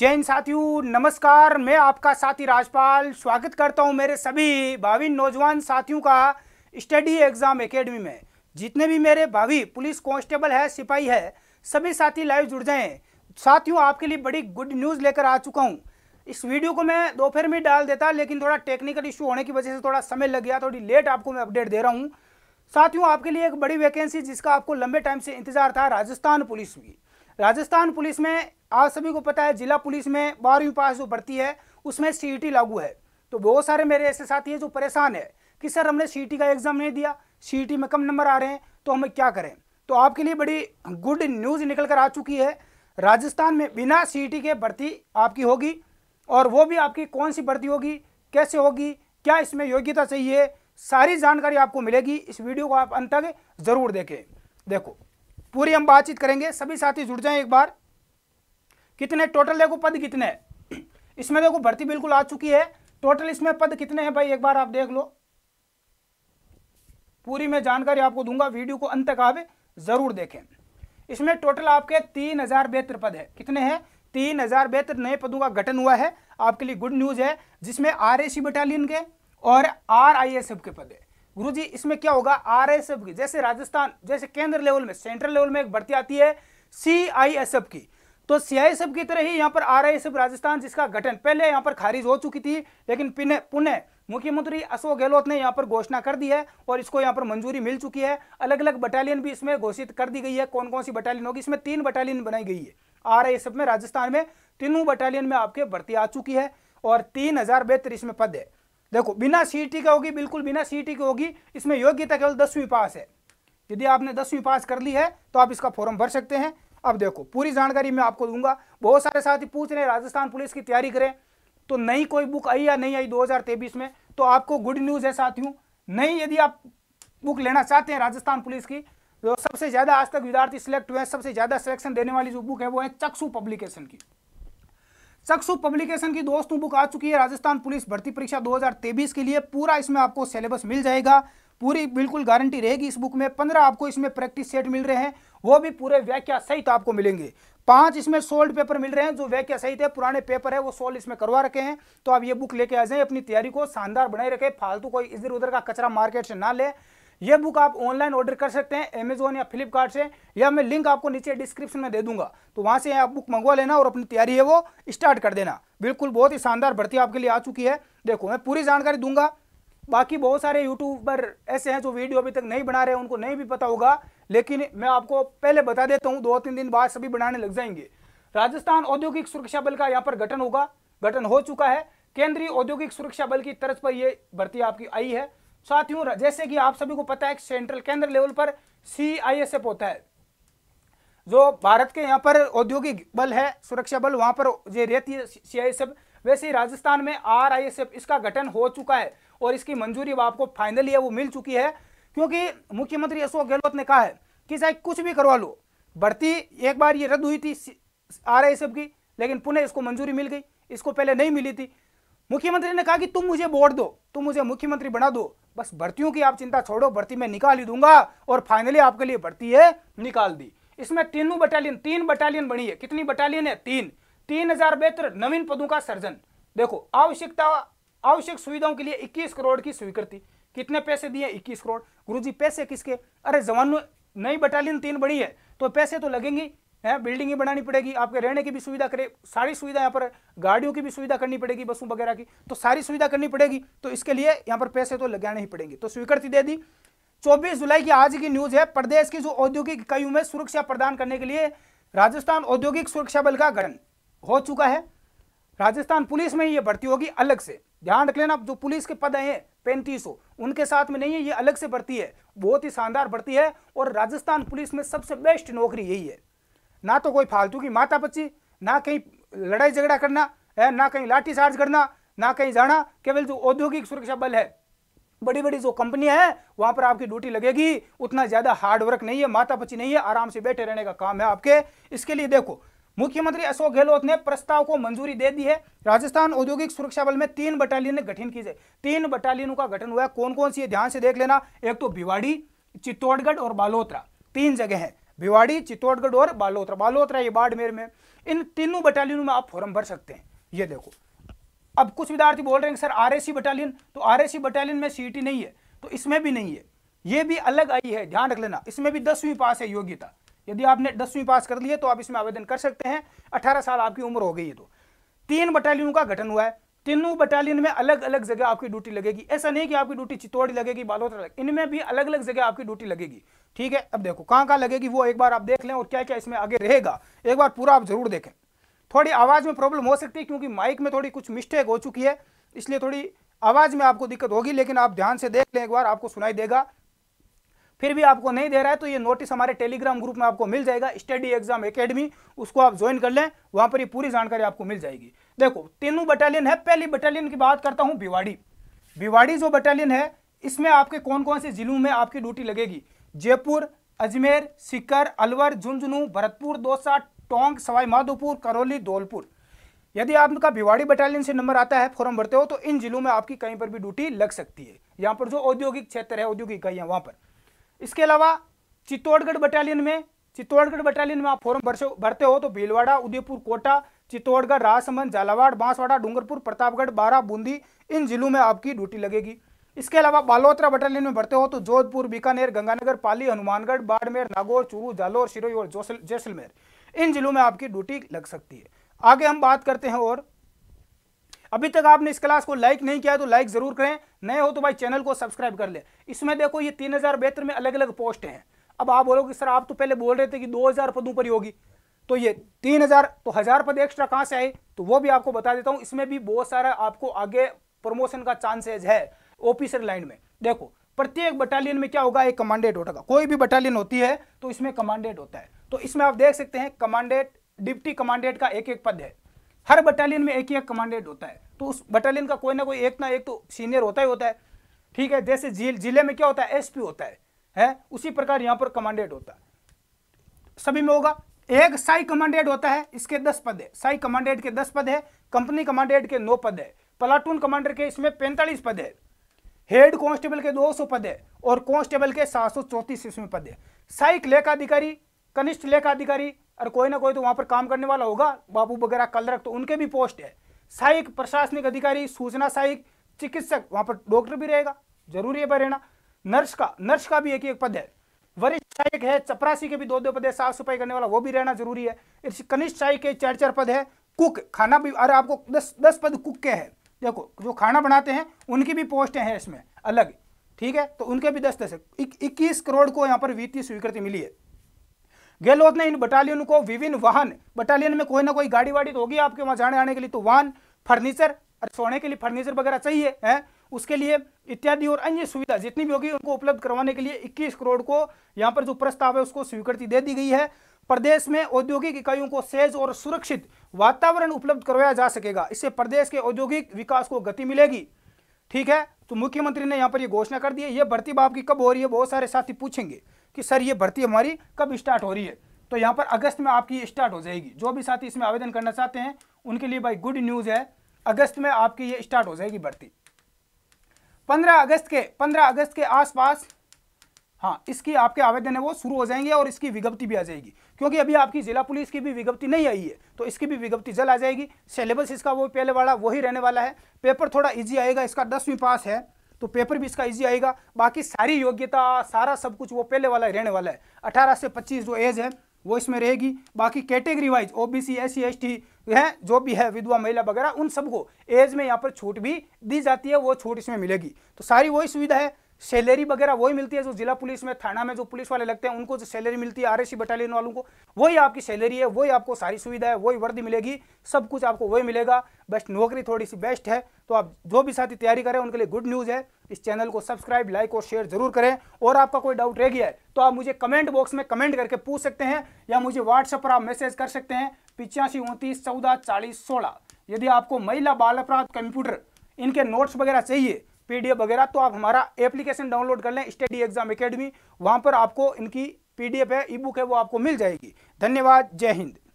जैन साथियों नमस्कार मैं आपका साथी राजपाल स्वागत करता हूं मेरे सभी भावी नौजवान साथियों का स्टडी एग्जाम एकेडमी में जितने भी मेरे भावी पुलिस कांस्टेबल है सिपाही है सभी साथी लाइव जुड़ जाएं साथियों आपके लिए बड़ी गुड न्यूज़ लेकर आ चुका हूं इस वीडियो को मैं दोपहर में डाल देता लेकिन थोड़ा टेक्निकल इशू होने की वजह से थोड़ा समय लग गया थोड़ी लेट आपको मैं अपडेट दे रहा हूँ साथियों आपके लिए एक बड़ी वैकेंसी जिसका आपको लंबे टाइम से इंतजार था राजस्थान पुलिस की राजस्थान पुलिस में आज सभी को पता है जिला पुलिस में बारहवीं पास जो भर्ती है उसमें सी लागू है तो बहुत सारे मेरे ऐसे साथी हैं जो परेशान है कि सर हमने सी का एग्ज़ाम नहीं दिया सी में कम नंबर आ रहे हैं तो हमें क्या करें तो आपके लिए बड़ी गुड न्यूज़ निकल कर आ चुकी है राजस्थान में बिना सी के भर्ती आपकी होगी और वो भी आपकी कौन सी भर्ती होगी कैसे होगी क्या इसमें योग्यता चाहिए सारी जानकारी आपको मिलेगी इस वीडियो को आप अंत तक ज़रूर देखें देखो पूरी हम बातचीत करेंगे सभी साथी जुड़ जाएं एक बार कितने टोटल देखो पद कितने इसमें देखो भर्ती बिल्कुल आ चुकी है टोटल इसमें पद कितने हैं भाई एक बार आप देख लो पूरी मैं जानकारी आपको दूंगा वीडियो को अंत तक आप जरूर देखें इसमें टोटल आपके तीन हजार बेहतर पद है कितने हैं तीन हजार बेहतर नए पदों का गठन हुआ है आपके लिए गुड न्यूज है जिसमें आर बटालियन के और आर आई के पद है गुरु जी इसमें क्या होगा आर की जैसे राजस्थान जैसे केंद्र लेवल में सेंट्रल लेवल में एक भर्ती आती है सी आई की तो सीआईएसएफ की तरह ही यहां पर आरआईएसएफ राजस्थान जिसका गठन पहले यहां पर खारिज हो चुकी थी लेकिन पुणे मुख्यमंत्री अशोक गहलोत ने यहां पर घोषणा कर दी है और इसको यहां पर मंजूरी मिल चुकी है अलग अलग बटालियन भी इसमें घोषित कर दी गई है कौन कौन सी बटालियन होगी इसमें तीन बटालियन बनाई गई है आर में राजस्थान में तीनों बटालियन में आपके भर्ती आ चुकी है और तीन हजार बेहतर इसमें पद है देखो बिना सी की होगी बिल्कुल बिना सी की होगी इसमें योग्यता केवल दसवीं पास है यदि आपने दसवीं पास कर ली है तो आप इसका फॉर्म भर सकते हैं अब देखो पूरी जानकारी मैं आपको दूंगा बहुत सारे साथी पूछ रहे हैं राजस्थान पुलिस की तैयारी करें तो नई कोई बुक आई या नहीं आई दो में तो आपको गुड न्यूज़ है साथियों नहीं यदि आप बुक लेना चाहते हैं राजस्थान पुलिस की जो तो सबसे ज़्यादा आज तक विद्यार्थी सिलेक्ट हुए सबसे ज़्यादा सिलेक्शन देने वाली जो बुक है वो है चक्षु पब्लिकेशन की चक्षु पब्लिकेशन की दोस्तों बुक आ चुकी है राजस्थान पुलिस भर्ती परीक्षा 2023 के लिए पूरा इसमें आपको सिलेबस मिल जाएगा पूरी बिल्कुल गारंटी रहेगी इस बुक में पंद्रह आपको इसमें प्रैक्टिस सेट मिल रहे हैं वो भी पूरे व्याख्या सहित आपको मिलेंगे पांच इसमें सोल्ड पेपर मिल रहे हैं जो व्याख्या सहित है पुराने पेपर है वो सोल्ड इसमें करवा रखे हैं तो आप ये बुक लेके आ जाए अपनी तैयारी को शानदार बनाए रखें फालतू कोई इधर उधर का कचरा मार्केट से ना ले ये बुक आप ऑनलाइन ऑर्डर कर सकते हैं अमेजोन या फ्लिपकार्ट से या मैं लिंक आपको नीचे डिस्क्रिप्शन में दे दूंगा तो वहां से आप बुक मंगवा लेना और अपनी तैयारी है वो स्टार्ट कर देना बिल्कुल बहुत ही शानदार भर्ती आपके लिए आ चुकी है देखो मैं पूरी जानकारी दूंगा बाकी बहुत सारे यूट्यूबर ऐसे हैं जो वीडियो अभी तक नहीं बना रहे उनको नहीं भी पता होगा लेकिन मैं आपको पहले बता देता हूँ दो तीन दिन बाद सभी बनाने लग जाएंगे राजस्थान औद्योगिक सुरक्षा बल का यहाँ पर गठन होगा गठन हो चुका है केंद्रीय औद्योगिक सुरक्षा बल की तरज पर यह भर्ती आपकी आई है साथियों जैसे कि आप सभी को पता है सेंट्रल केंद्र लेवल पर सी होता है जो भारत के यहाँ पर औद्योगिक बल है सुरक्षा बल वहां पर जो रहती है सी वैसे ही राजस्थान में आर इसका गठन हो चुका है और इसकी मंजूरी आपको फाइनली है वो मिल चुकी है क्योंकि मुख्यमंत्री अशोक गहलोत ने कहा है कि चाहे कुछ भी करवा लो भर्ती एक बार ये रद्द हुई थी आर आई की लेकिन पुनः इसको मंजूरी मिल गई इसको पहले नहीं मिली थी मुख्यमंत्री ने कहा कि तुम मुझे वोट दो तुम मुझे मुख्यमंत्री बना दो बस भर्तियों की आप चिंता छोड़ो भर्ती मैं निकाल ही दूंगा और फाइनली आपके लिए भर्ती है निकाल दी इसमें तीनों बटालियन तीन बटालियन बनी है कितनी बटालियन है तीन तीन हजार बेहतर नवीन पदों का सर्जन देखो आवश्यकता आवश्यक सुविधाओं के लिए इक्कीस करोड़ की स्वीकृति कितने पैसे दिए इक्कीस करोड़ गुरुजी पैसे किसके अरे जवानों नई बटालियन तीन बड़ी है तो पैसे तो लगेंगे है ही बनानी पड़ेगी आपके रहने की भी सुविधा करे सारी सुविधा यहाँ पर गाड़ियों की भी सुविधा करनी पड़ेगी बसों वगैरह की तो सारी सुविधा करनी पड़ेगी तो इसके लिए यहाँ पर पैसे तो लगाने ही पड़ेंगे तो स्वीकृति दे दी 24 जुलाई की आज की न्यूज है प्रदेश की जो औद्योगिक इकाइयों में सुरक्षा प्रदान करने के लिए राजस्थान औद्योगिक सुरक्षा बल का गठन हो चुका है राजस्थान पुलिस में ये भर्ती होगी अलग से ध्यान रख लेना जो पुलिस के पद हैं पैंतीस उनके साथ में नहीं है ये अलग से भर्ती है बहुत ही शानदार भर्ती है और राजस्थान पुलिस में सबसे बेस्ट नौकरी यही है ना तो कोई फालतू की माता पच्ची ना कहीं लड़ाई झगड़ा करना है ना कहीं लाठीचार्ज करना ना कहीं जाना केवल जो औद्योगिक सुरक्षा बल है बड़ी बड़ी जो कंपनियां हैं वहां पर आपकी ड्यूटी लगेगी उतना ज्यादा हार्ड वर्क नहीं है माता पची नहीं है आराम से बैठे रहने का काम है आपके इसके लिए देखो मुख्यमंत्री अशोक गहलोत ने प्रस्ताव को मंजूरी दे दी है राजस्थान औद्योगिक सुरक्षा बल में तीन बटालियन गठन की जाए तीन बटालियनों का गठन हुआ है कौन कौन सी ध्यान से देख लेना एक तो भिवाड़ी चित्तौड़गढ़ और बालोत्रा तीन जगह है भिवाड़ी चित्तौड़गढ़ और बालोत्रा बालोत्रा ये बाड़मेर में इन तीनों बटालियनों में आप फॉर्म भर सकते हैं ये देखो अब कुछ विद्यार्थी बोल रहे हैं सर आर बटालियन तो आर बटालियन में सीटी e नहीं है तो इसमें भी नहीं है ये भी अलग आई है ध्यान रख लेना इसमें भी दसवीं पास है योग्यता यदि आपने दसवीं पास कर ली है तो आप इसमें आवेदन कर सकते हैं अठारह साल आपकी उम्र हो गई है तो तीन बटालियनों का गठन हुआ है तीनों बटालियन में अलग अलग जगह आपकी ड्यूटी लगेगी ऐसा नहीं कि आपकी ड्यूटी चित्तौड़ी लगेगी बालोतरा लगे। इनमें भी अलग अलग जगह आपकी ड्यूटी लगेगी ठीक है अब देखो कहाँ कहाँ लगेगी वो एक बार आप देख लें और क्या क्या इसमें आगे रहेगा एक बार पूरा आप जरूर देखें थोड़ी आवाज़ में प्रॉब्लम हो सकती है क्योंकि माइक में थोड़ी कुछ मिस्टेक हो चुकी है इसलिए थोड़ी आवाज़ में आपको दिक्कत होगी लेकिन आप ध्यान से देख लें एक बार आपको सुनाई देगा फिर भी आपको नहीं दे रहा है तो ये नोटिस हमारे टेलीग्राम ग्रुप में आपको मिल जाएगा स्टडी एग्जाम एकेडमी उसको आप ज्वाइन कर लें वहां पर ये पूरी जानकारी आपको मिल जाएगी देखो तीनों बटालियन है पहली बटालियन की बात करता हूँ भिवाड़ी भिवाड़ी जो बटालियन है इसमें आपके कौन कौन से जिलों में आपकी ड्यूटी लगेगी जयपुर अजमेर सिकर अलवर झुंझुनू भरतपुर दोसा टोंक सवाईमाधोपुर करौली धौलपुर यदि आपका भिवाड़ी बटालियन से नंबर आता है फॉर्म भरते हो तो इन जिलों में आपकी कहीं पर भी ड्यूटी लग सकती है यहाँ पर जो औद्योगिक क्षेत्र है औद्योगिक इकाइयाँ वहाँ पर इसके अलावा चित्तौड़गढ़ बटालियन में चित्तौड़गढ़ बटालियन में आप फॉर्म भरते हो तो भीलवाड़ा उदयपुर कोटा चित्तौड़गढ़ राजसमंद झालावाड़ बांसवाड़ा डूंगरपुर प्रतापगढ़ बारा बूंदी इन जिलों में आपकी ड्यूटी लगेगी इसके अलावा बालोत्रा बटालियन में भरते हो तो जोधपुर बीकानेर गंगानगर पाली हनुमानगढ़ बाड़मेर नागौर चूरू जालोर शिरोई और जैसलमेर इन जिलों में आपकी ड्यूटी लग सकती है आगे हम बात करते हैं और अभी तक आपने इस क्लास को लाइक नहीं किया तो लाइक जरूर करें नए हो तो भाई चैनल को सब्सक्राइब कर ले इसमें देखो ये तीन हजार बेहतर में अलग अलग पोस्ट हैं अब आप बोलोगे सर आप तो पहले बोल रहे थे कि दो पदों पर ही होगी तो ये तीन हजार तो हजार पद एक्स्ट्रा कहां से आए तो वो भी आपको बता देता हूं इसमें भी बहुत सारा आपको आगे प्रमोशन का चांसेज है ऑफिसर लाइन में देखो प्रत्येक बटालियन में क्या होगा एक कमांडेट होगा कोई भी बटालियन होती है तो इसमें कमांडेट होता है तो इसमें आप देख सकते हैं कमांडेट डिप्टी कमांडेट का एक एक पद है हर बटालियन में एक ही एक कमांडेंट होता है तो उस बटालियन का कोई ना कोई एक ना एक तो सीनियर होता ही होता है ठीक है जैसे जिल, जिले में क्या होता है एसपी होता है है उसी प्रकार यहाँ पर कमांडेंट होता है सभी में होगा एक साई कमांडेंट होता है इसके दस पद है साई कमांडेंट के दस पद है कंपनी कमांडेंट के नौ पद है प्लाटून कमांडर के इसमें पैंतालीस पद है हेड कांस्टेबल के 200 पद है और कांस्टेबल के सात सौ चौंतीस इसमें पद है साई लेखाधिकारी कनिष्ठ लेखा अधिकारी और कोई ना कोई तो वहाँ पर काम करने वाला होगा बाबू वगैरह कलरक तो उनके भी पोस्ट है सहायक प्रशासनिक अधिकारी सूचना सहायक चिकित्सक वहाँ पर डॉक्टर भी रहेगा जरूरी है रहना नर्स का नर्स का भी एक एक पद है वरिष्ठ सहायक है चपरासी के भी दो दो पद है साफ सफाई करने वाला वो भी रहना जरूरी है कनिष्ठ सहायक के चार चार पद है कुक खाना भी अरे आपको दस दस पद कुक के हैं देखो जो खाना बनाते हैं उनकी भी पोस्ट हैं इसमें अलग ठीक है तो उनके भी दस दस है इक्कीस करोड़ को यहाँ पर वित्तीय स्वीकृति मिली है गहलोत ने इन बटालियन को विभिन्न वाहन बटालियन में कोई ना कोई गाड़ी वाड़ी तो होगी आपके वहां जाने आने के लिए तो वाहन फर्नीचर सोने के लिए फर्नीचर वगैरह चाहिए है उसके लिए इत्यादि और अन्य सुविधा जितनी भी होगी उनको उपलब्ध करवाने के लिए 21 करोड़ को यहाँ पर जो प्रस्ताव है उसको स्वीकृति दे दी गई है प्रदेश में औद्योगिक इकाइयों को सहज और सुरक्षित वातावरण उपलब्ध करवाया जा सकेगा इससे प्रदेश के औद्योगिक विकास को गति मिलेगी ठीक है तो मुख्यमंत्री ने यहाँ पर यह घोषणा कर दी है ये भर्ती बाप की कब हो रही है बहुत सारे साथी पूछेंगे कि सर ये भर्ती हमारी कब स्टार्ट हो रही है तो यहाँ पर अगस्त में आपकी स्टार्ट हो जाएगी जो भी साथी इसमें आवेदन करना चाहते हैं उनके लिए भाई गुड न्यूज़ है अगस्त में आपकी ये स्टार्ट हो जाएगी भर्ती पंद्रह अगस्त के पंद्रह अगस्त के आसपास हाँ इसकी आपके आवेदन है वो शुरू हो जाएंगे और इसकी विज्ञप्ति भी आ जाएगी क्योंकि अभी आपकी जिला पुलिस की भी विज्ञप्ति नहीं आई है तो इसकी भी विज्ञप्ति जल्द आ जाएगी सिलेबस इसका वो पहले वाला वही रहने वाला है पेपर थोड़ा इजी आएगा इसका दसवीं पास है तो पेपर भी इसका इजी आएगा बाकी सारी योग्यता सारा सब कुछ वो पहले वाला रहने वाला है अठारह से पच्चीस जो एज है वो इसमें रहेगी बाकी category wise OBC S C S T है जो भी है विधवा महिला वगैरह उन सबको एज में यहाँ पर छूट भी दी जाती है वो छूट इसमें मिलेगी तो सारी वही सुविधा है सैलरी वगैरह वही मिलती है जो जिला पुलिस में थाना में जो पुलिस वाले लगते हैं उनको जो सैलरी मिलती है आरएसी बटालियन वालों को वही आपकी सैलरी है वही आपको सारी सुविधा है वही वर्दी मिलेगी सब कुछ आपको वही मिलेगा बेस्ट नौकरी थोड़ी सी बेस्ट है तो आप जो भी साथी तैयारी करें उनके लिए गुड न्यूज़ है इस चैनल को सब्सक्राइब लाइक और शेयर जरूर करें और आपका कोई डाउट रह गया है तो आप मुझे कमेंट बॉक्स में कमेंट करके पूछ सकते हैं या मुझे व्हाट्सएप पर आप मैसेज कर सकते हैं पिचासी उनतीस चौदह चालीस सोलह यदि आपको महिला बाल अपराध कंप्यूटर इनके नोट्स वगैरह चाहिए पीडीएफ वगैरह तो आप हमारा एप्लीकेशन डाउनलोड कर लें स्टडी एग्जाम अकेडमी वहाँ पर आपको इनकी पीडीएफ है ई बुक है वो आपको मिल जाएगी धन्यवाद जय हिंद